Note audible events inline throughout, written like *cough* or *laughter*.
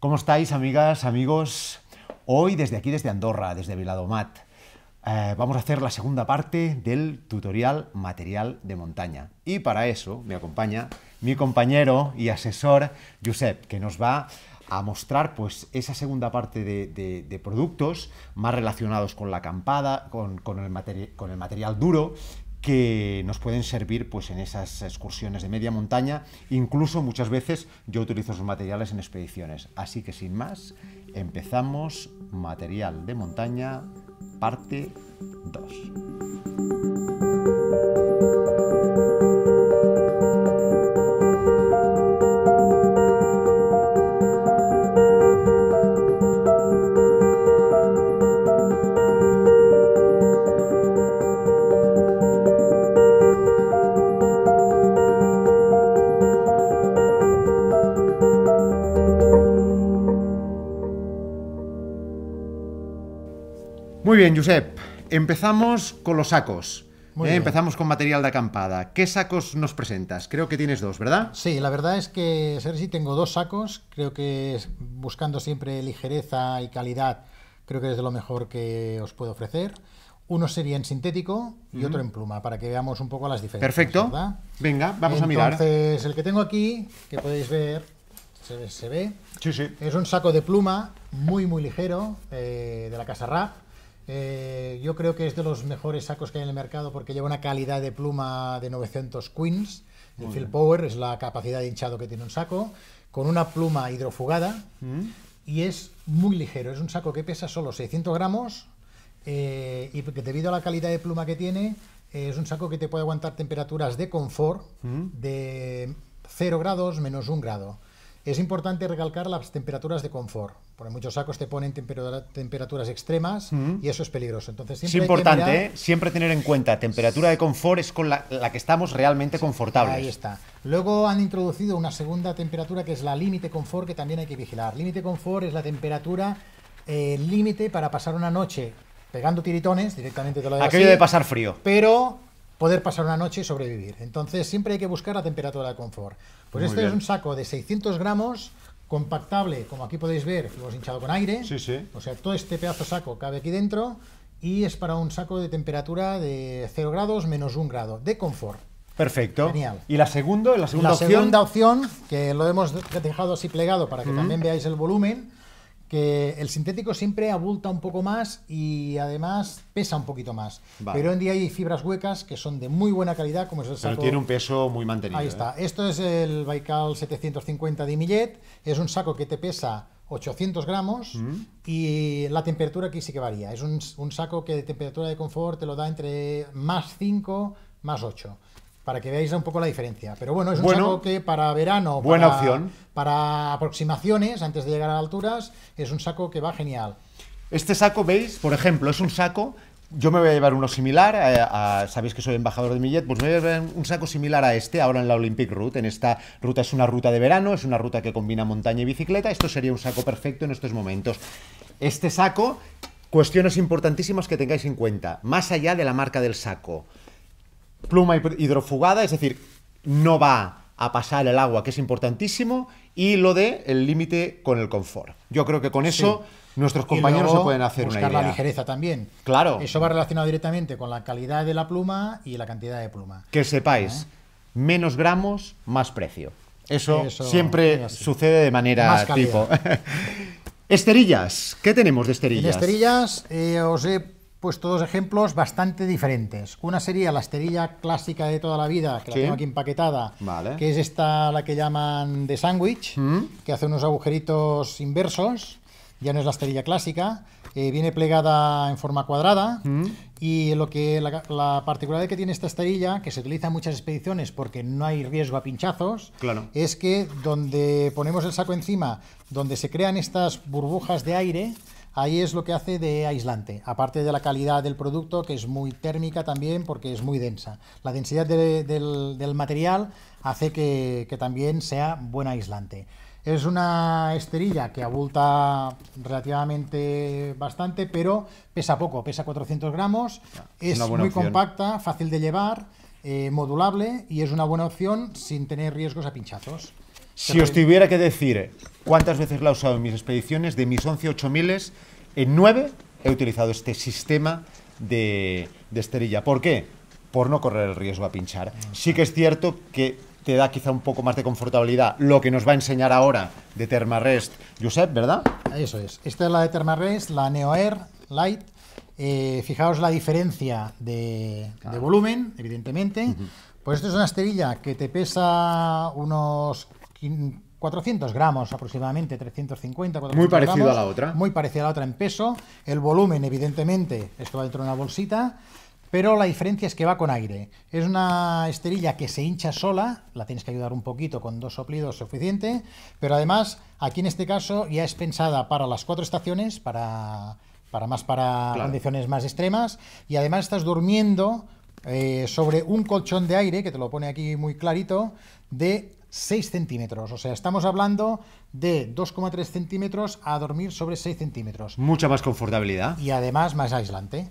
¿Cómo estáis, amigas, amigos? Hoy desde aquí, desde Andorra, desde Viladomat, eh, vamos a hacer la segunda parte del tutorial material de montaña. Y para eso me acompaña mi compañero y asesor, Josep, que nos va a mostrar pues, esa segunda parte de, productos más relacionados con la acampada, con el material duro que nos pueden servir pues, en esas excursiones de media montaña. Incluso muchas veces yo utilizo esos materiales en expediciones. Así que sin más, empezamos material de montaña, parte 2. Muy bien, Josep. Empezamos con los sacos. Eh, empezamos con material de acampada. ¿Qué sacos nos presentas? Creo que tienes dos, ¿verdad? Sí, la verdad es que, Sergi, tengo dos sacos. Creo que buscando siempre ligereza y calidad, creo que es de lo mejor que os puedo ofrecer. Uno sería en sintético y otro en pluma, para que veamos un poco las diferencias. Perfecto. Venga, vamos a mirar. Entonces, el que tengo aquí, que podéis ver, se ve, Sí, sí. es un saco de pluma muy, muy ligero, eh, de la casa Rap eh, yo creo que es de los mejores sacos que hay en el mercado porque lleva una calidad de pluma de 900 queens. El power es la capacidad de hinchado que tiene un saco, con una pluma hidrofugada. Mm. Y es muy ligero, es un saco que pesa solo 600 gramos eh, y debido a la calidad de pluma que tiene, eh, es un saco que te puede aguantar temperaturas de confort mm. de 0 grados menos 1 grado. Es importante recalcar las temperaturas de confort, porque muchos sacos te ponen temperaturas extremas y eso es peligroso. Entonces es importante, ¿eh? siempre tener en cuenta, temperatura de confort es con la, que estamos realmente confortables. Ahí está. Luego han introducido una segunda temperatura que es la límite confort, que también hay que vigilar. Límite confort es la temperatura el eh, límite para pasar una noche pegando tiritones, directamente de lo Aquello de pasar frío. Pero poder pasar una noche y sobrevivir. Entonces siempre hay que buscar la temperatura de confort. Pues este es un saco de 600 gramos, compactable, como aquí podéis ver, lo hemos hinchado con aire. Sí, sí. O sea, todo este pedazo de saco cabe aquí dentro y es para un saco de temperatura de 0 grados menos 1 grado, de confort. Perfecto. Genial. ¿Y la, segunda? la segunda opción? La segunda opción, que lo hemos dejado así plegado para que mm. también veáis el volumen, que el sintético siempre abulta un poco más y además pesa un poquito más. Pero hoy en día hay fibras huecas que son de muy buena calidad, como es el saco. Pero tiene un peso muy mantenido. Ahí ¿eh? está. Esto es el Baikal 750 de Millet. Es un saco que te pesa 800 gramos mm. y la temperatura aquí sí que varía. Es un, un saco que de temperatura de confort te lo da entre más 5, más 8 para que veáis un poco la diferencia. Pero bueno, es un saco que para verano, buena para, opción. para aproximaciones, antes de llegar a alturas, es un saco que va genial. Este saco, veis, por ejemplo, es un saco yo me voy a llevar uno similar, eh, sabéis que soy embajador de Millet, pues me voy a llevar un saco similar a este ahora en la Olympic Route. En esta ruta es una ruta de verano, es una ruta que combina montaña y bicicleta. Esto sería un saco perfecto en estos momentos. Este saco, cuestiones importantísimas que tengáis en cuenta, más allá de la marca del saco pluma hidrofugada, es decir, no va a pasar el agua, que es importantísimo, y lo de el límite con el confort. Yo creo que con eso nuestros compañeros se pueden hacer una idea. la ligereza también. Claro. Eso va relacionado directamente con la calidad de la pluma y la cantidad de pluma. Que sepáis, ¿Eh? menos gramos, más precio. Eso, siempre sucede de manera tipo. *laughs* esterillas, ¿qué tenemos de esterillas? esterillas eh, os he pues todos ejemplos bastante diferentes. Una sería la esterilla clásica de toda la vida, que la tengo aquí empaquetada, que es esta la que llaman de sándwich, mm. que hace unos agujeritos inversos, ya no es la esterilla clásica, eh, viene plegada en forma cuadrada mm. y lo que la, particularidad que tiene esta esterilla, que se utiliza en muchas expediciones porque no hay riesgo a pinchazos, es que donde ponemos el saco encima, donde se crean estas burbujas de aire, Ahí es lo que hace de aislante, aparte de la calidad del producto, que es muy térmica también porque es muy densa. La densidad del, material hace que, también sea buen aislante. Es una esterilla que abulta relativamente bastante, pero pesa poco, pesa 400 gramos, es muy compacta, fácil de llevar, eh, modulable y es una buena opción sin tener riesgos a pinchazos. Si os tuviera que decir cuántas veces la he usado en mis expediciones, de mis 11 en 9 he utilizado este sistema de, de esterilla. ¿Por qué? Por no correr el riesgo a pinchar. Sí que es cierto que te da quizá un poco más de confortabilidad lo que nos va a enseñar ahora de Thermarest, Josep, ¿verdad? Eso es. Esta es la de Thermarest, la Neo Air Light. Eh, fijaos la diferencia de, volumen, evidentemente. Pues esto es una esterilla que te pesa unos 400 gramos aproximadamente, 350, 400 Muy parecido a la otra. Muy parecido a la otra en peso. El volumen, evidentemente, esto va dentro de una bolsita, pero la diferencia es que va con aire. Es una esterilla que se hincha sola, la tienes que ayudar un poquito con dos soplidos suficiente, pero además, aquí en este caso ya es pensada para las cuatro estaciones, para, para más para condiciones más extremas, y además estás durmiendo eh, sobre un colchón de aire, que te lo pone aquí muy clarito, de 6 centímetros. O sea, estamos hablando de 2,3 centímetros a dormir sobre 6 centímetros. Mucha más confortabilidad. Y además más aislante.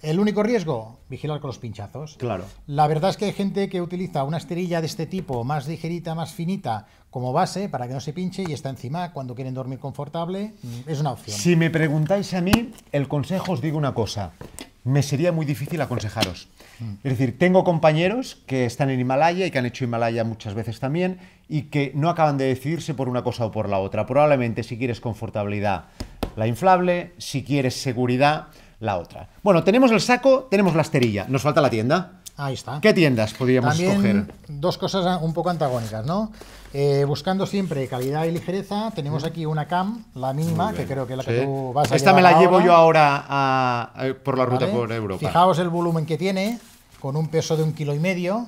El único riesgo, vigilar con los pinchazos. Claro. La verdad es que hay gente que utiliza una esterilla de este tipo, más ligerita, más finita, como base para que no se pinche y está encima cuando quieren dormir confortable. Es una opción. Si me preguntáis a mí, el consejo os digo una cosa me sería muy difícil aconsejaros. Mm. Es decir, tengo compañeros que están en Himalaya y que han hecho Himalaya muchas veces también y que no acaban de decidirse por una cosa o por la otra. Probablemente si quieres confortabilidad, la inflable, si quieres seguridad, la otra. Bueno, tenemos el saco, tenemos la esterilla, nos falta la tienda. Ahí está. ¿Qué tiendas podríamos escoger? Dos cosas un poco antagónicas, ¿no? Eh, buscando siempre calidad y ligereza, tenemos aquí una cam, la mínima, que creo que es la que tú vas a Esta me la llevo yo ahora eh, por la ruta por Europa. Fijaos el volumen que tiene, con un peso de un kilo y medio.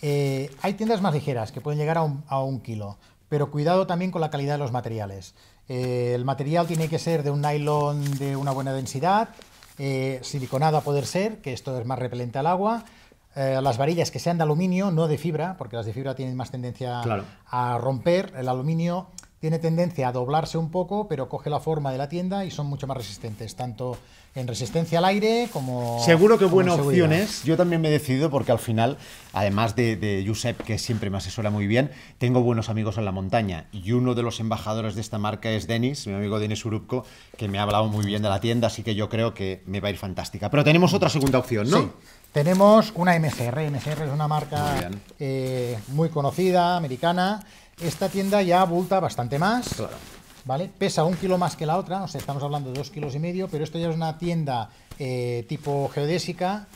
Eh, hay tiendas más ligeras que pueden llegar a un, kilo, pero cuidado también con la calidad de los materiales. el material tiene que ser de un nylon de una buena densidad, eh, siliconado a poder ser, que esto es más repelente al agua, eh, las varillas que sean de aluminio, no de fibra, porque las de fibra tienen más tendencia a romper. El aluminio tiene tendencia a doblarse un poco, pero coge la forma de la tienda y son mucho más resistentes, tanto en resistencia al aire, como... Seguro que buena opción es. Yo también me he decidido porque al final, además de, de Josep, que siempre me asesora muy bien, tengo buenos amigos en la montaña. Y uno de los embajadores de esta marca es Denis, mi amigo Denis Urupco, que me ha hablado muy bien de la tienda, así que yo creo que me va a ir fantástica. Pero tenemos otra segunda opción, ¿no? Sí. Tenemos una MCR. MCR es una marca eh, muy, conocida, americana. Esta tienda ya abulta bastante más. Claro Pesa un kilo más que la otra, o estamos hablando de dos kilos y medio, pero esto ya es una tienda eh, tipo geodésica,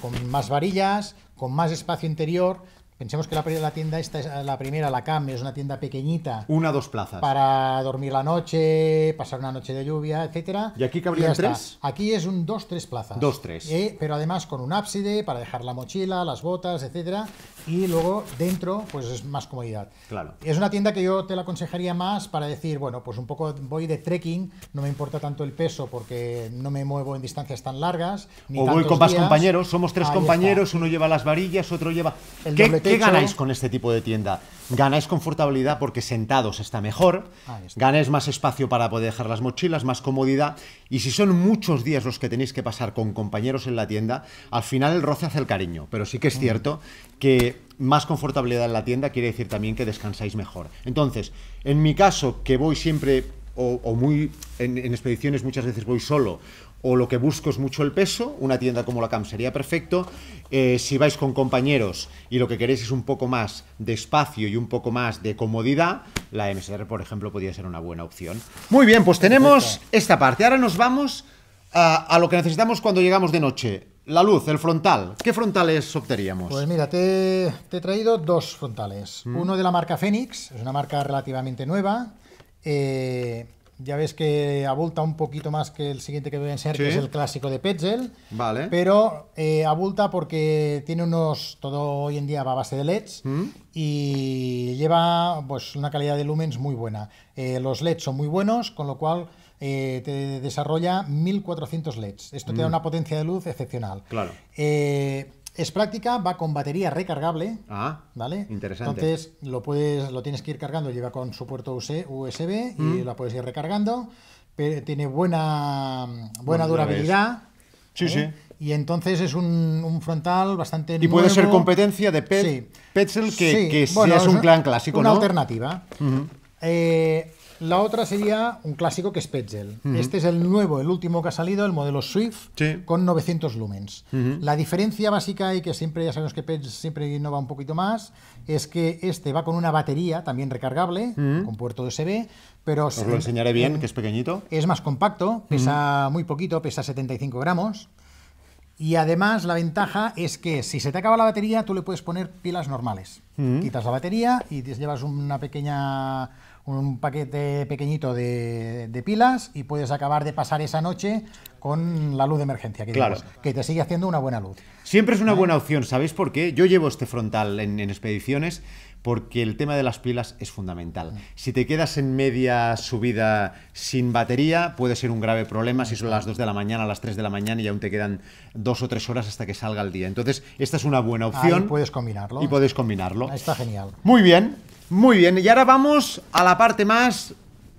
Con más varillas, con más espacio interior, Pensemos que la, tienda esta es la primera, la CAM, es una tienda pequeñita. Una dos plazas. Para dormir la noche, pasar una noche de lluvia, etcétera. ¿Y aquí cabría tres? Aquí es un dos, tres plazas. Dos, tres. Eh, pero además con un ábside para dejar la mochila, las botas, etcétera y luego dentro pues es más comodidad. Claro. Es una tienda que yo te la aconsejaría más para decir, bueno, pues un poco voy de trekking, no me importa tanto el peso porque no me muevo en distancias tan largas. o voy con más compañeros, somos tres compañeros, uno lleva las varillas, otro lleva... ¿Qué, ¿Qué, ganáis con este tipo de tienda? Ganáis confortabilidad porque sentados está mejor, ganáis más espacio para poder dejar las mochilas, más comodidad y si son muchos días los que tenéis que pasar con compañeros en la tienda, al final el roce hace el cariño, pero sí que es mm. cierto que más confortabilidad en la tienda quiere decir también que descansáis mejor. Entonces, en mi caso, que voy siempre o, muy en, expediciones muchas veces voy solo o lo que busco es mucho el peso, una tienda como la CAM sería perfecto. Eh, si vais con compañeros y lo que queréis es un poco más de espacio y un poco más de comodidad, la MSR, por ejemplo, podría ser una buena opción. Muy bien, pues tenemos esta parte. Ahora nos vamos a lo que necesitamos cuando llegamos de noche. La luz, el frontal. ¿Qué frontales obteríamos? Pues mira, te, he traído dos frontales. Mm. Uno de la marca Fénix, es una marca relativamente nueva. Eh, ya ves que abulta un poquito más que el siguiente que voy a enseñar, que es el clásico de Petzl, Vale. Pero eh, abulta porque tiene unos. Todo hoy en día va a base de LEDs mm. y lleva pues, una calidad de lumens muy buena. Eh, los LEDs son muy buenos, con lo cual eh, te desarrolla 1400 LEDs. Esto te da mm. una potencia de luz excepcional. Claro. Eh, es práctica, va con batería recargable. Ah, ¿vale? Interesante. Entonces lo puedes, lo tienes que ir cargando, lleva con su puerto USB e, y mm. la puedes ir recargando. tiene buena, buena, durabilidad. Sí, sí. Y entonces es un, frontal bastante. Y puede ser competencia de Petzl, que, es un clan clásico, una alternativa. La otra sería un clásico que es Pedgel. Este es el nuevo, el último que ha salido, el modelo Swift con 900 lumens. La diferencia básica y que siempre ya sabemos que Pedgel siempre innova un poquito más es que este va con una batería también recargable con puerto USB, pero os lo enseñaré bien, que es pequeñito. Es más compacto, pesa muy poquito, pesa 75 gramos. Y además la ventaja es que si se te acaba la batería, tú le puedes poner pilas normales. Quitas la batería y te llevas una pequeña un paquete pequeñito de, pilas y puedes acabar de pasar esa noche con la luz de emergencia, que, que te sigue haciendo una buena luz. Siempre es una buena opción, ¿sabéis por qué? Yo llevo este frontal en, expediciones porque el tema de las pilas es fundamental. Mm. Si te quedas en media subida sin batería, puede ser un grave problema si son las 2 de la mañana, las 3 de la mañana y aún te quedan dos o tres horas hasta que salga el día. Entonces, esta es una buena opción. puedes combinarlo. Y ¿eh? puedes combinarlo. Está genial. Muy bien. Muy bien, y ahora vamos a la parte más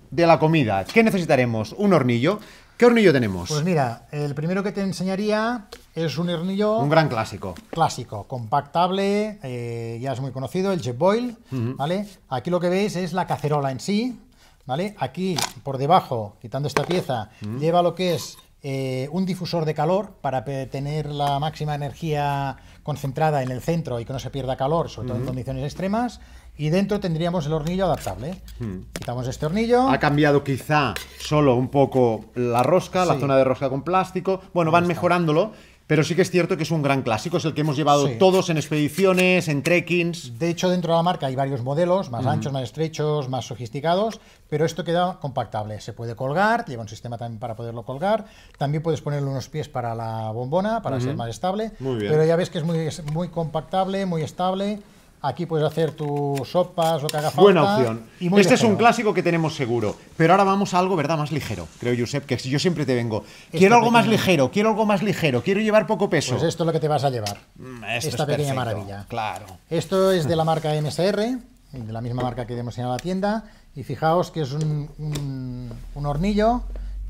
de la comida. ¿Qué necesitaremos? Un hornillo. ¿Qué hornillo tenemos? Pues mira, el primero que te enseñaría es un hornillo... Un gran clásico. Clásico, compactable, eh, ya es muy conocido, el Jetboil. ¿vale? Aquí lo que veis es la cacerola en sí, ¿vale? Aquí, por debajo, quitando esta pieza, lleva lo que es eh, un difusor de calor para tener la máxima energía concentrada en el centro y que no se pierda calor, sobre todo en condiciones extremas y dentro tendríamos el hornillo adaptable. ¿eh? Hmm. Quitamos este hornillo. Ha cambiado quizá solo un poco la rosca, la zona de rosca con plástico. Bueno, van mejorándolo. Pero sí que es cierto que es un gran clásico, es el que hemos llevado todos en expediciones, en trekkings. De hecho, dentro de la marca hay varios modelos, más anchos, más estrechos, más sofisticados, pero esto queda compactable. Se puede colgar, lleva un sistema también para poderlo colgar. También puedes ponerle unos pies para la bombona, para ser más estable. Muy bien. Pero ya ves que es muy, muy compactable, muy estable. Aquí puedes hacer tus sopas o que haga falta. Buena opción. este es un clásico que tenemos seguro. Pero ahora vamos a algo, ¿verdad? Más ligero, creo, Josep, que yo siempre te vengo. Quiero algo más ligero, quiero algo más ligero, quiero llevar poco pues peso. Pues esto es lo que te vas a llevar. Mm, Esta pequeña maravilla. Claro. Esto es de la marca MSR, de la misma marca que tenemos en la tienda. Y fijaos que es un hornillo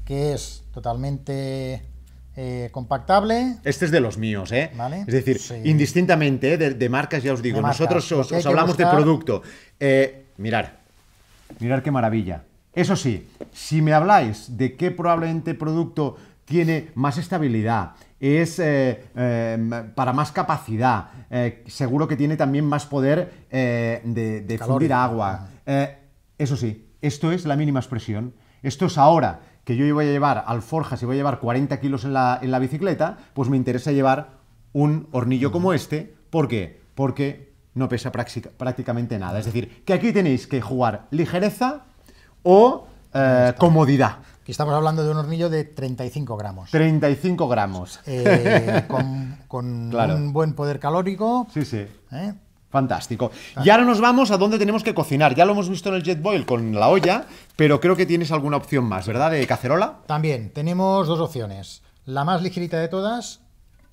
que es totalmente eh, compactable. Este es de los míos, ¿eh? Es decir, indistintamente, de, marcas ya os digo, nosotros os, hablamos de producto. Eh, mirar, mirar qué maravilla. Eso sí, si me habláis de qué probablemente producto tiene más estabilidad, es eh, em, para más capacidad, seguro que tiene también más poder de, de agua. eso sí, esto es la mínima expresión. Esto es ahora que yo voy a llevar alforjas y voy a llevar 40 kilos en la, bicicleta, pues me interesa llevar un hornillo como este. ¿Por qué? Porque no pesa prácticamente nada. Es decir, que aquí tenéis que jugar ligereza o eh, comodidad. estamos hablando de un hornillo de 35 gramos. 35 gramos. Eh, con, con *laughs* un buen poder calórico. Sí, sí. ¿eh? Fantástico. Y ahora nos vamos a dónde tenemos que cocinar. Ya lo hemos visto en el jet boil con la olla, pero creo que tienes alguna opción más, ¿verdad? De cacerola. También tenemos dos opciones. La más ligerita de todas,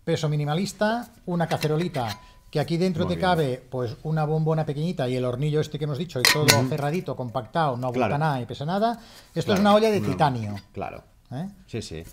peso minimalista, una cacerolita que aquí dentro te cabe pues una bombona pequeñita y el hornillo este que hemos dicho y todo cerradito, compactado, no aguanta nada y pesa nada. Esto es una olla de titanio. Claro. ¿Eh? Sí, sí.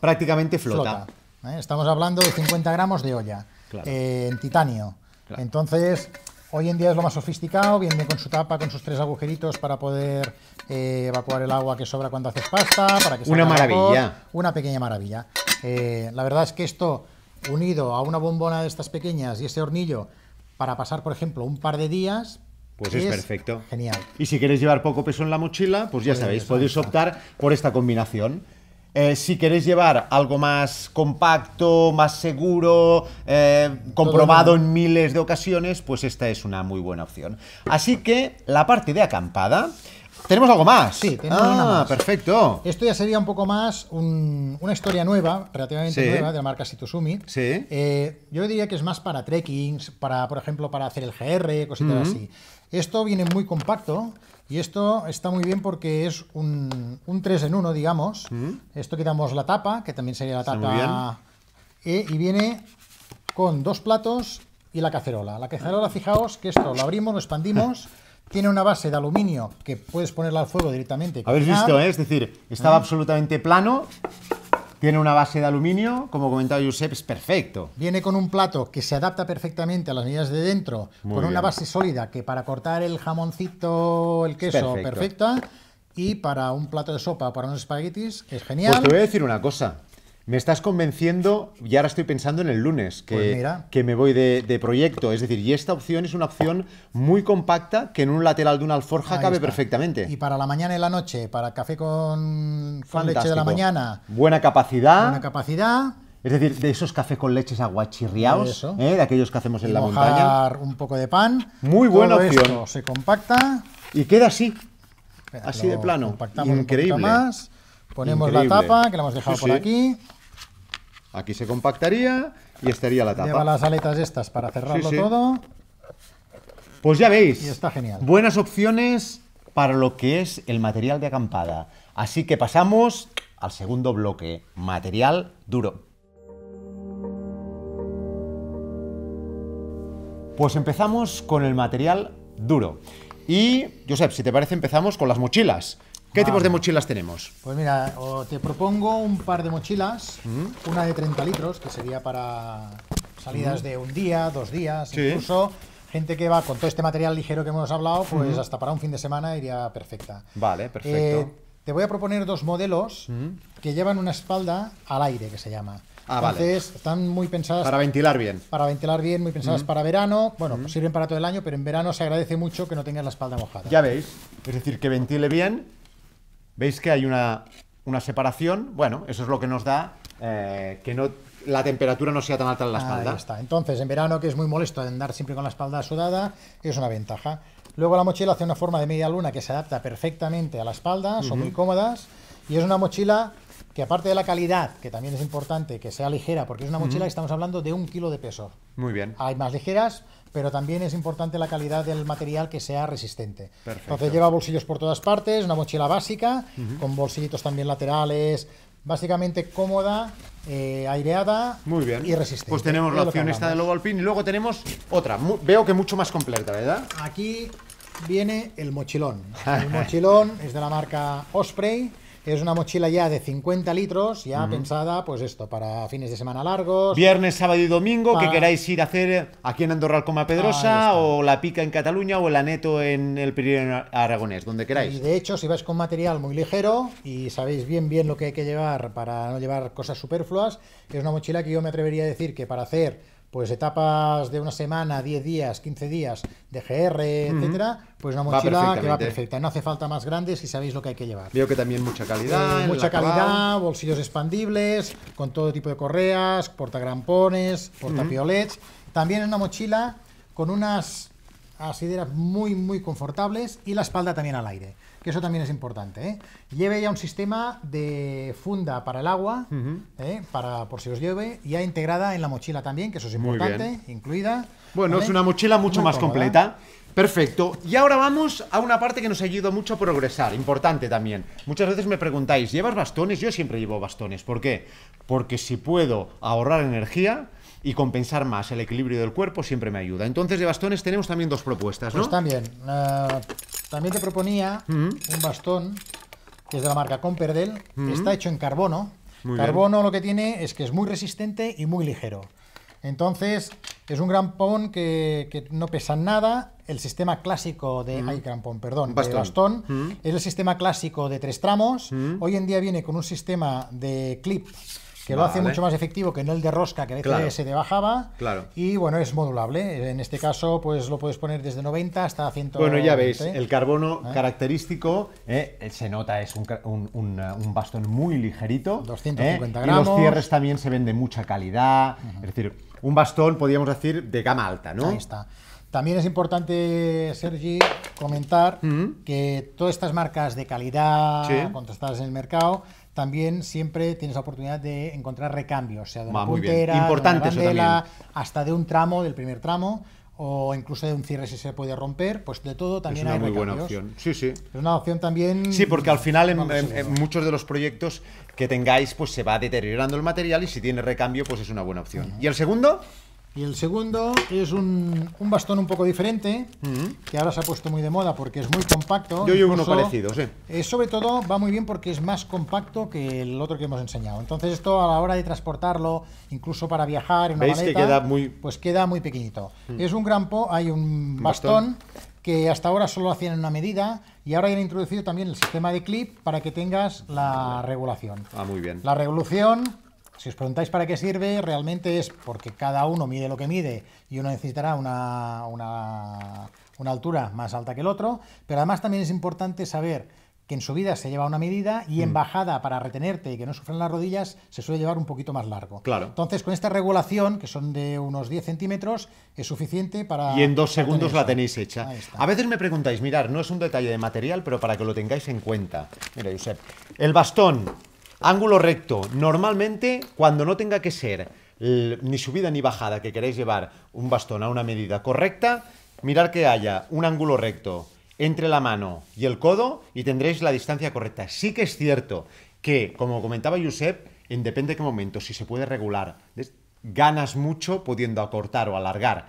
prácticamente flota. ¿eh? Estamos hablando de 50 gramos de olla eh, en titanio. Entonces, hoy en día es lo más sofisticado, viene con su tapa, con sus tres agujeritos para poder eh, evacuar el agua que sobra cuando haces pasta, para que Una maravilla. una pequeña maravilla. Eh, la verdad es que esto, unido a una bombona de estas pequeñas y ese hornillo, para pasar, por ejemplo, un par de días, pues es, perfecto. Genial. Y si queréis llevar poco peso en la mochila, pues ya pues sabéis, podéis optar por esta combinación. Eh, si queréis llevar algo más compacto, más seguro, eh, comprobado en miles de ocasiones, pues esta es una muy buena opción. Así que la parte de acampada... ¿Tenemos algo más? Sí, tenemos ah, perfecto. Esto ya sería un poco más una historia nueva, relativamente nueva, de la marca Situsumi. Sí. Eh, yo diría que es más para trekkings, para, por ejemplo, para hacer el GR, cositas así. Esto viene muy compacto, y esto está muy bien porque es un, 3 en 1, digamos. Mm. Esto quitamos la tapa, que también sería la tapa E, y viene con dos platos y la cacerola. La cacerola, fijaos que esto lo abrimos, lo expandimos. *laughs* Tiene una base de aluminio que puedes ponerla al fuego directamente. Habéis visto, ¿eh? es decir, estaba absolutamente plano tiene una base de aluminio, como comentaba Josep, es perfecto. Viene con un plato que se adapta perfectamente a las medidas de dentro, con una base sólida que para cortar el jamoncito, el queso, perfecta. Y para un plato de sopa, para unos espaguetis, es genial. Pues te voy a decir una cosa. Me estás convenciendo y ahora estoy pensando en el lunes, que, pues que me voy de, proyecto. Es decir, y esta opción es una opción muy compacta que en un lateral de una alforja cabe perfectamente. Y para la mañana y la noche, para café con, leche de la mañana. Buena capacidad. Buena capacidad. Es decir, de esos cafés con leches aguachirriados, ¿eh? de aquellos que hacemos en la montaña. un poco de pan. Muy buena opción. se compacta. Y queda así. así de plano. Increíble. Más. Ponemos la tapa, que la hemos dejado por aquí. Aquí se compactaría y estaría la tapa. Lleva las aletas estas para cerrarlo todo. Pues ya veis. está genial. Buenas opciones para lo que es el material de acampada. Así que pasamos al segundo bloque, material duro. Pues empezamos con el material duro. Y, Josep, si te parece, empezamos con las mochilas. ¿Qué tipos de mochilas tenemos? Pues mira, te propongo un par de mochilas, una de 30 litros, que sería para salidas de un día, dos días, incluso gente que va con todo este material ligero que hemos hablado, pues hasta para un fin de semana iría perfecta. Vale, perfecto. Eh, te voy a proponer dos modelos que llevan una espalda al aire, que se llama. Ah, Entonces, están muy pensadas. Para ventilar bien. Para ventilar bien, muy pensadas para verano. Bueno, pues sirven para todo el año, pero en verano se agradece mucho que no tengas la espalda mojada. Ya veis. Es decir, que ventile bien ¿Veis que hay una, una separación? Bueno, eso es lo que nos da eh, que no la temperatura no sea tan alta en la espalda. Ahí está. Entonces, en verano, que es muy molesto andar siempre con la espalda sudada, es una ventaja. Luego la mochila hace una forma de media luna que se adapta perfectamente a la espalda, son muy cómodas y es una mochila que aparte de la calidad, que también es importante, que sea ligera, porque es una mochila estamos hablando de un kilo de peso. Muy bien. Hay más ligeras, pero también es importante la calidad del material que sea resistente. Perfecto. Entonces lleva bolsillos por todas partes, una mochila básica, con bolsillitos también laterales, básicamente cómoda, eh, aireada muy bien. y resistente. Pues tenemos la opción esta de Lobo Alpine y luego tenemos otra, veo que mucho más completa, ¿verdad? Aquí viene el mochilón. *laughs* El mochilón es de la marca Osprey. Es una mochila ya de 50 litros, ya pensada, pues esto, para fines de semana largos. Viernes, sábado y domingo, que queráis ir a hacer aquí en Andorra Coma Pedrosa, o La Pica en Cataluña, o el Aneto en el Pirineo Aragonés, donde queráis. Y de hecho, si vais con material muy ligero y sabéis bien bien lo que hay que llevar para no llevar cosas superfluas, es una mochila que yo me atrevería a decir que para hacer pues etapas de una semana, 10 días, 15 días de GR, etc., pues una mochila que va perfecta. No hace falta más grandes si sabéis lo que hay que llevar. Veo que también mucha calidad. mucha calidad, bolsillos expandibles, con todo tipo de correas, portagrampones, portapiolets. También -huh. También una mochila con unas asideras muy, muy confortables y la espalda también al aire que eso también es importante. ¿eh? Lleve ya un sistema de funda para el agua, ¿eh? para por si os llueve, ya integrada en la mochila también, que eso es importante, incluida. Bueno, es una mochila mucho más completa. Perfecto. Y ahora vamos a una parte que nos ayuda mucho a progresar, importante también. Muchas veces me preguntáis, ¿llevas bastones? Yo siempre llevo bastones. ¿Por qué? Porque si puedo ahorrar energía, y compensar más el equilibrio del cuerpo siempre me ayuda. Entonces, de bastones tenemos también dos propuestas, pues también. Eh, también te proponía mm. un bastón que es de la marca Comperdel, que mm. está hecho en carbono. carbono lo que tiene es que es muy resistente y muy ligero. Entonces, es un gran que, que no pesa nada. El sistema clásico de. Mm. perdón, bastón. De bastón es el sistema clásico de tres tramos. Hoy en día viene con un sistema de clip que lo hace mucho más efectivo que no el de rosca que a veces se debajaba bajaba. Claro. Y bueno, es modulable. En este caso, pues lo puedes poner desde 90 hasta 100. Bueno, ya veis, el carbono ¿Eh? característico eh, se nota, es un, uh, bastón muy ligerito. 250 ¿eh? gramos. Y los cierres también se ven de mucha calidad. Es decir, un bastón, podríamos decir, de gama alta, ¿no? Ahí está. También es importante, Sergi, comentar que todas estas marcas de calidad, contrastadas en el mercado, también siempre tienes la oportunidad de encontrar recambios, sea de una puntera, de una hasta de un tramo, del primer tramo, o incluso de un cierre si se puede romper, pues de todo también es una muy buena opción. Sí, sí. Es una opción también. Sí, porque al final en, muchos de los proyectos que tengáis, pues se va deteriorando el material y si tiene recambio, pues es una buena opción. ¿Y el segundo? Y el segundo es un, un bastón un poco diferente, que ahora se ha puesto muy de moda porque es muy compacto. Yo llevo uno parecido, sí. sobre todo va muy bien porque es más compacto que el otro que hemos enseñado. Entonces esto a la hora de transportarlo, incluso para viajar en una maleta, que queda muy... pues queda muy pequeñito. Mm. Es un gran po, hay un bastón, que hasta ahora solo hacían en una medida y ahora han introducido también el sistema de clip para que tengas la regulación. Ah, muy bien. La regulación si os preguntáis para qué sirve, realmente es porque cada uno mide lo que mide y uno necesitará una, una, altura más alta que el otro, pero además también es importante saber que en subida se lleva una medida y en mm. bajada, para retenerte y que no sufran las rodillas, se suele llevar un poquito más largo. Claro. Entonces, con esta regulación, que son de unos 10 centímetros, es suficiente para. Y en dos segundos la tenéis hecha. A veces me preguntáis, mirar, no es un detalle de material, pero para que lo tengáis en cuenta. Mira, Josep, el bastón Ángulo recto. Normalmente, cuando no tenga que ser ni subida ni bajada que queráis llevar un bastón a una medida correcta, mirar que haya un ángulo recto entre la mano y el codo y tendréis la distancia correcta. Sí que es cierto que, como comentaba Josep, en depende de qué momento, si se puede regular, ganas mucho pudiendo acortar o alargar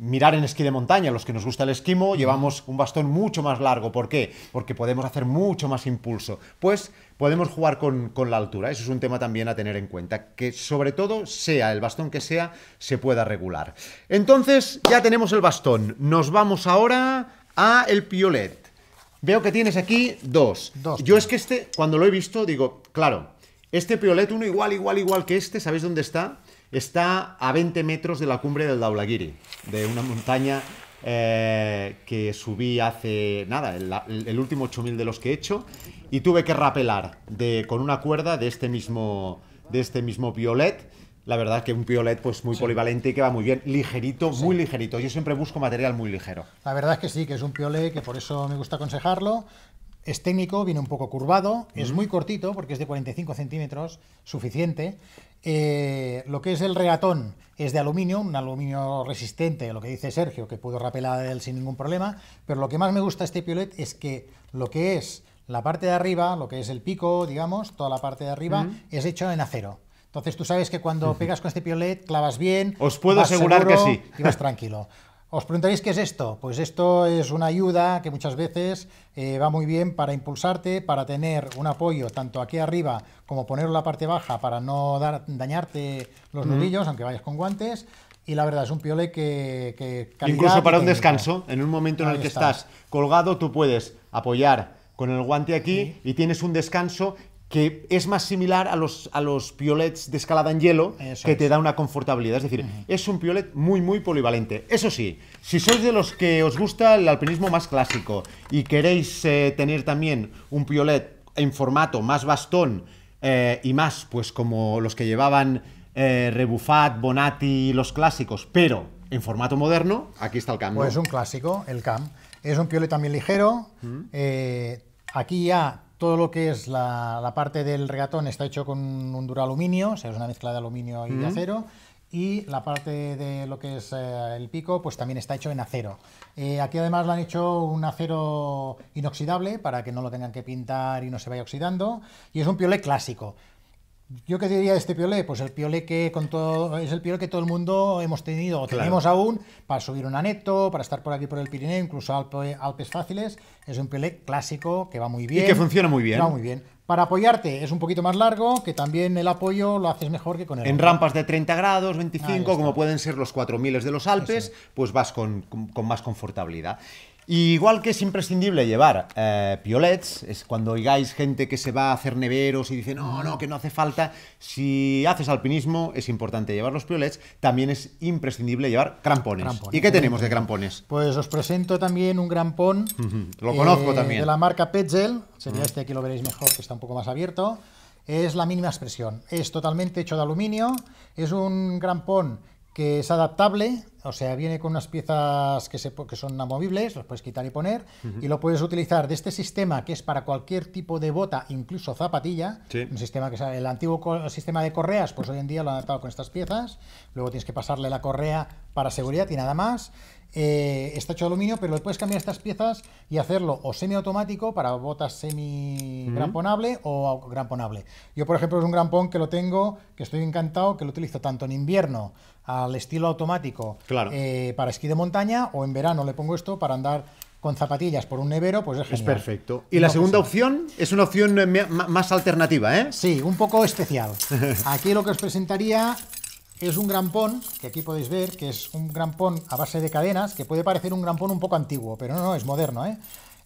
mirar en esquí de montaña, los que nos gusta el esquimo, llevamos un bastón mucho más largo. ¿Por qué? Porque podemos hacer mucho más impulso. Pues podemos jugar con, la altura. Eso es un tema también a tener en cuenta. Que sobre todo, sea el bastón que sea, se pueda regular. Entonces, ya tenemos el bastón. Nos vamos ahora a el piolet. Veo que tienes aquí dos. dos Yo es que este, cuando lo he visto, digo, claro, este piolet uno igual, igual, igual que este, ¿sabéis dónde está? Está a 20 metros de la cumbre del Daulagiri, de una montaña eh, que subí hace nada, el, último 8000 de los que he hecho, y tuve que rapelar de, con una cuerda de este mismo, de este mismo violet. La verdad que un piolet, pues muy polivalente y que va muy bien, ligerito, muy ligerito. Yo siempre busco material muy ligero. La verdad es que sí, que es un piolet, que por eso me gusta aconsejarlo. Es técnico, viene un poco curvado, es muy cortito porque es de 45 centímetros, suficiente. Eh, lo que es el regatón es de aluminio, un aluminio resistente, lo que dice Sergio, que puedo rapelar él sin ningún problema, pero lo que más me gusta este piolet es que lo que es la parte de arriba, lo que es el pico, digamos, toda la parte de arriba, es hecho en acero. Entonces tú sabes que cuando pegas con este piolet, clavas bien. Os puedo asegurar que sí. Y vas tranquilo. Os preguntaréis qué es esto. Pues esto es una ayuda que muchas veces eh, va muy bien para impulsarte, para tener un apoyo tanto aquí arriba como ponerlo en la parte baja para no dar, dañarte los nudillos, aunque vayas con guantes. Y la verdad es un piole que... Incluso para un descanso, en un momento en el que estás. colgado, tú puedes apoyar con el guante aquí y tienes un descanso que es más similar a los, a los piolets de escalada en hielo, que te da una confortabilidad. Es decir, es un piolet muy, muy polivalente. Eso sí, si sois de los que os gusta el alpinismo más clásico y queréis eh, tener también un piolet en formato más bastón eh, y más, pues como los que llevaban rebuffat eh, Rebufat, Bonatti, los clásicos, pero en formato moderno, aquí está el cam. es pues un clásico, el cam. Es un piolet también ligero. aquí ya todo lo que es la, parte del regatón está hecho con un duro aluminio, o sea, es una mezcla de aluminio y de acero. Y la parte de lo que es eh, el pico, pues también está hecho en acero. Eh, aquí además lo han hecho un acero inoxidable para que no lo tengan que pintar y no se vaya oxidando. Y es un piolet clásico. ¿Yo qué diría de este piolé? Pues el piolé que con todo, es el piolé que todo el mundo hemos tenido o tenemos aún para subir un aneto, para estar por aquí por el Pirineo, incluso Alpes fáciles. Es un piolé clásico que va muy bien. Y que funciona muy bien. Va muy bien. Para apoyarte es un poquito más largo, que también el apoyo lo haces mejor que con el. En rampas de 30 grados, 25, como pueden ser los 4000 de los Alpes, pues vas con más confortabilidad igual que es imprescindible llevar eh, piolets, es cuando oigáis gente que se va a hacer neveros y dice, no, no, que no hace falta. Si haces alpinismo, es importante llevar los piolets. También es imprescindible llevar crampones. ¿Y qué tenemos de crampones? Pues os presento también un crampon Lo conozco eh, también. De la marca Petzel. Sería este, aquí lo veréis mejor, que está un poco más abierto. Es la mínima expresión. Es totalmente hecho de aluminio. Es un crampon que es adaptable o sea, viene con unas piezas que, se, que son amovibles, los puedes quitar y poner, y lo puedes utilizar de este sistema que es para cualquier tipo de bota, incluso zapatilla, un sistema que es el antiguo sistema de correas, pues hoy en día lo han adaptado con estas piezas, luego tienes que pasarle la correa para seguridad y nada más, eh, está hecho de aluminio, pero le puedes cambiar estas piezas y hacerlo o semiautomático para botas semi-gramponable o gramponable. Yo, por ejemplo, es un grampón que lo tengo, que estoy encantado, que lo utilizo tanto en invierno al estilo automático claro. Eh, para esquí de montaña o en verano le pongo esto para andar con zapatillas por un nevero, pues es perfecto. Y la segunda opción es una opción eh, más alternativa, ¿eh? Sí, un poco especial. *laughs* Aquí lo que os presentaría es un grampón, que aquí podéis ver, que es un grampón a base de cadenas, que puede parecer un grampón un poco antiguo, pero no, no, es moderno, ¿eh?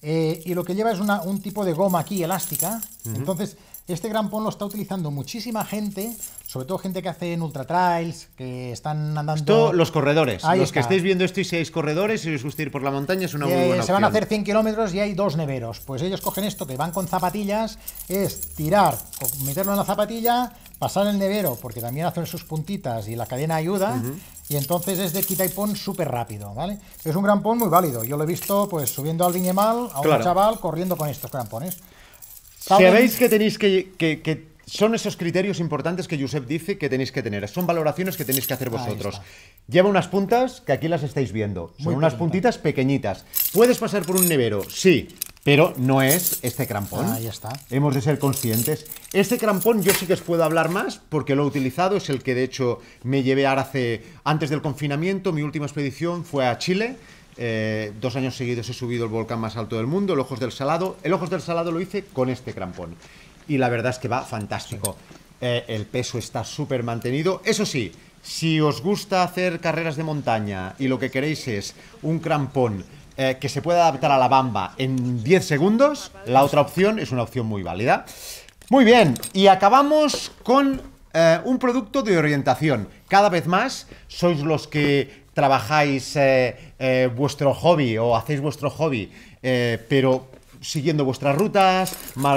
eh y lo que lleva es una, un tipo de goma aquí elástica. Entonces, este grampón lo está utilizando muchísima gente, sobre todo gente que hace ultra trails, que están andando. los corredores. los que estáis viendo esto y seáis corredores, si os gusta ir por la montaña, es una muy eh, buena Se van a hacer 100 kilómetros y hay dos neveros. Pues ellos cogen esto que van con zapatillas, es tirar, meterlo en la zapatilla, pasar el nevero, porque también hacen sus puntitas y la cadena ayuda, y entonces es de quita y pon súper rápido, ¿vale? Es un gran pon muy válido. Yo lo he visto pues subiendo al viñemal a un chaval corriendo con estos crampones Sabéis que tenéis que, Son esos criterios importantes que Josep dice que tenéis que tener. Son valoraciones que tenéis que hacer vosotros. Lleva unas puntas que aquí las estáis viendo. Son unas puntitas pequeñitas. ¿Puedes pasar por un nevero? Sí. Pero no es este crampón. Ah, ya está. Hemos de ser conscientes. Este crampón yo sí que os puedo hablar más porque lo he utilizado. Es el que de hecho me llevé ahora hace, antes del confinamiento. Mi última expedición fue a Chile. Eh, dos años seguidos he subido el volcán más alto del mundo, el Ojos del Salado. El Ojos del Salado lo hice con este crampón. Y la verdad es que va fantástico. Eh, el peso está súper mantenido. Eso sí, si os gusta hacer carreras de montaña y lo que queréis es un crampón eh, que se pueda adaptar a la bamba en 10 segundos, la otra opción es una opción muy válida. Muy bien, y acabamos con eh, un producto de orientación. Cada vez más sois los que trabajáis eh, vuestro hobby o hacéis vuestro hobby, pero siguiendo vuestras rutas,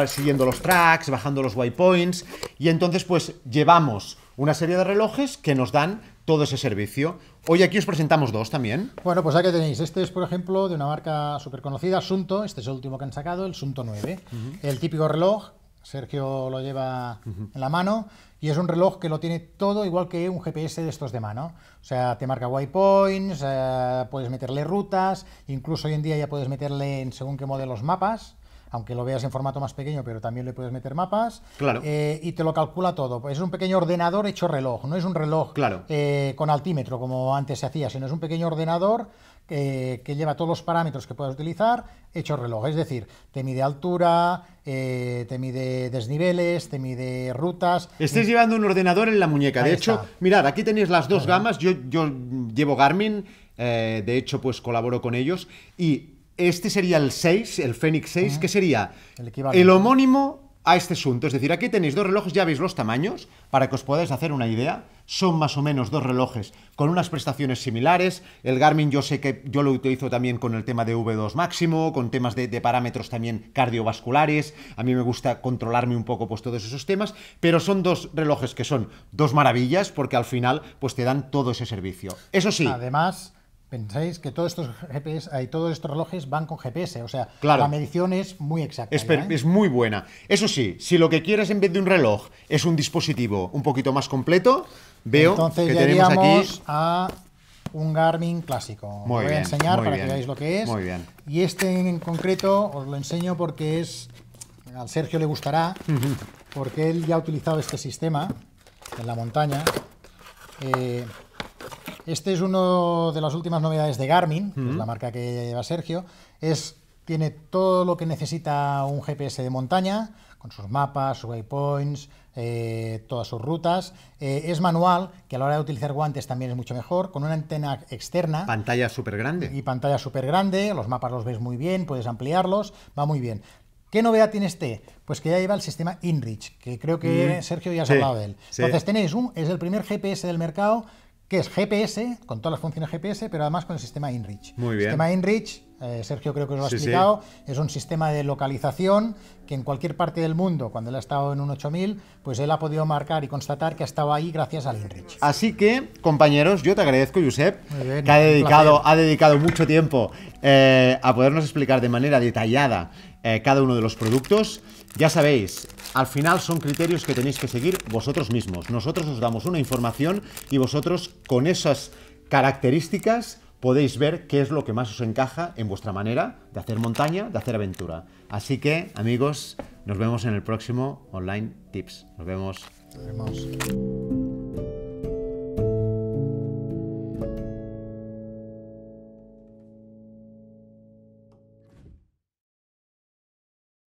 siguiendo los tracks, bajando los waypoints, y entonces pues llevamos una serie de relojes que nos dan todo ese servicio. Hoy aquí os presentamos dos también. Bueno, pues aquí tenéis. Este es, por ejemplo, de una marca súper conocida, Sunto. Este es el último que han sacado, el Sunto 9. El típico reloj, Sergio lo lleva en la mano, y es un reloj que lo tiene todo igual que un GPS de estos de mano. O sea, te marca waypoints, eh, puedes meterle rutas, incluso hoy en día ya puedes meterle en según qué modelos mapas aunque lo veas en formato más pequeño, pero también le puedes meter mapas. Claro. Eh, y te lo calcula todo. Pues es un pequeño ordenador hecho reloj, no es un reloj claro. Eh, con altímetro como antes se hacía, sino es un pequeño ordenador que lleva todos los parámetros que puedas utilizar hecho reloj. Es decir, te mide altura, eh, te mide desniveles, te mide rutas. Estés llevando un ordenador en la muñeca. de hecho, mirad, aquí tenéis las dos gamas. Yo, llevo Garmin, de hecho, pues colaboro con ellos. Y este sería el 6, el Fénix 6, que sería el, homónimo a este asunto. Es decir, aquí tenéis dos relojes, ya veis los tamaños, para que os podáis hacer una idea. Son más o menos dos relojes con unas prestaciones similares. El Garmin yo sé que yo lo utilizo también con el tema de V2 máximo, con temas de, parámetros también cardiovasculares. A mí me gusta controlarme un poco pues todos esos temas, pero son dos relojes que son dos maravillas porque al final pues te dan todo ese servicio. Eso sí. Además, Pensáis que todos estos GPS, hay, todos estos relojes van con GPS, o sea, la medición es muy exacta. ¿eh? Es, muy buena. Eso sí, si lo que quieres en vez de un reloj es un dispositivo un poquito más completo, veo que tenemos aquí a un Garmin clásico. voy a enseñar para que veáis lo que es. Y este en concreto os lo enseño porque es al Sergio le gustará porque él ya ha utilizado este sistema en la montaña. Eh, este es uno de las últimas novedades de Garmin, que es la marca que lleva Sergio. Es, tiene todo lo que necesita un GPS de montaña, con sus mapas, sus waypoints, eh, todas sus rutas. Eh, es manual, que a la hora de utilizar guantes también es mucho mejor, con una antena externa. Pantalla súper grande. Y pantalla súper grande, los mapas los ves muy bien, puedes ampliarlos, va muy bien. ¿Qué novedad tiene este? Pues que ya lleva el sistema InReach, que creo que mm. Sergio ya has hablado de él. Entonces tenéis un, es el primer GPS del mercado que es GPS, con todas las funciones GPS, pero además con el sistema InReach. Muy bien. El sistema InReach, eh, Sergio creo que lo ha explicado, es un sistema de localización que en cualquier parte del mundo, cuando él ha estado en un 8000, pues él ha podido marcar y constatar que ha estado ahí gracias al InReach. Así que, compañeros, yo te agradezco, Josep, que ha dedicado, ha dedicado mucho tiempo eh, a podernos explicar de manera detallada eh, cada uno de los productos. Ya sabéis, al final son criterios que tenéis que seguir vosotros mismos. Nosotros os damos una información y vosotros con esas características podéis ver qué es lo que más os encaja en vuestra manera de hacer montaña, de hacer aventura. Así que, amigos, nos vemos en el próximo Online Tips. Nos vemos.